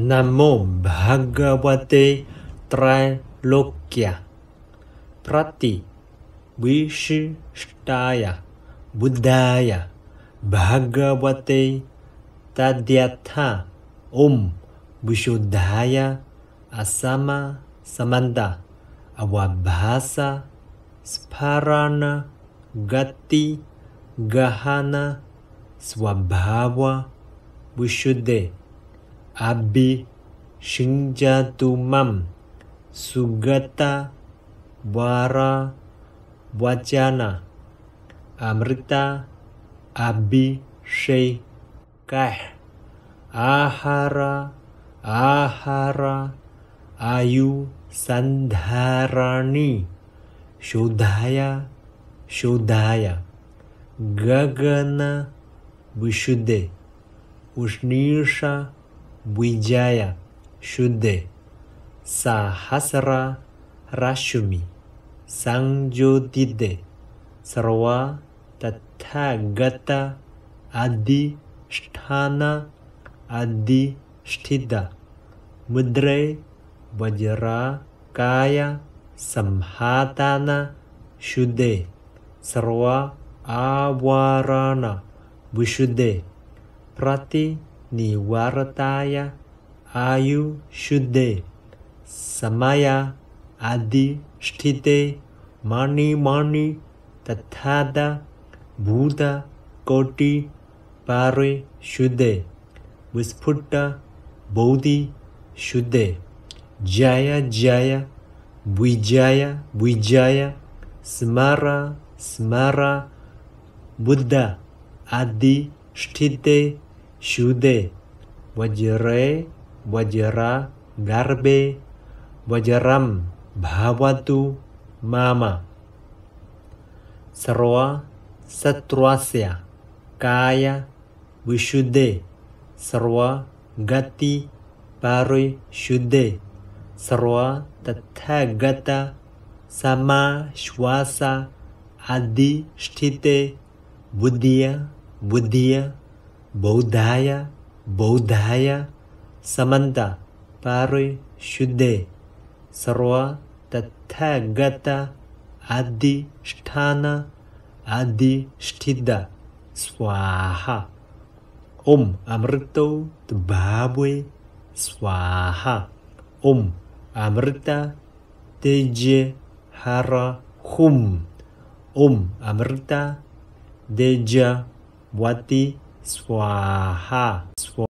Namo Bhagavate Trilokya Prati Vishishtaya Buddhaya Bhagavate Tadyatha Om Vishuddhaya Asama Samanta Awabhasa Sparana Gati Gahana Swabhava Vishuddhaya Abi Shinjatumam Sugata Vara Vajana Amrita Abhishekah Ahara Ahara Ayu Sandharani Shodhaya Shodhaya Gagana Vishuddhe Ushnisha Wijaya shude, Sahasra Rashumi Sangjodide Sarva Tathagata Adi Sthana Adi Sthida Mudre Vajra Kaya Samhatana shude, Sarva Awarana Vishuddhe Prati निवारताय आयु शुद्धे समया अधिष्ठिते मणिमणि तथाद भूत कोटि पारे शुद्धे विस्फुट बोधि शुद्धे जय जय विजय विजय स्मर स्मर बुद्ध अधिष्ठिते Shude, Wajere, Wajera, Garbe, Wajaram, Bhavatu, Mama. Sarwa, Satrwasya, Kaya, Vishuddhe, Sarwa, Gati, Parishuddhe, Sarwa, Tathagata, Sama, Shwasa, Adi, shtite, budia, budia. Bodhaya, Bodhaya, Samanta, Parui, Shude, Sarwa, Tathagata, Adi, Shtana, Adi, Shtida, Swaha. Om Amrito, Tbabwe, Swaha. Om Amrita, Teje, Hara, Hum. Om Amrita, Deja, Wati, Swaha. Swaha. Swaha.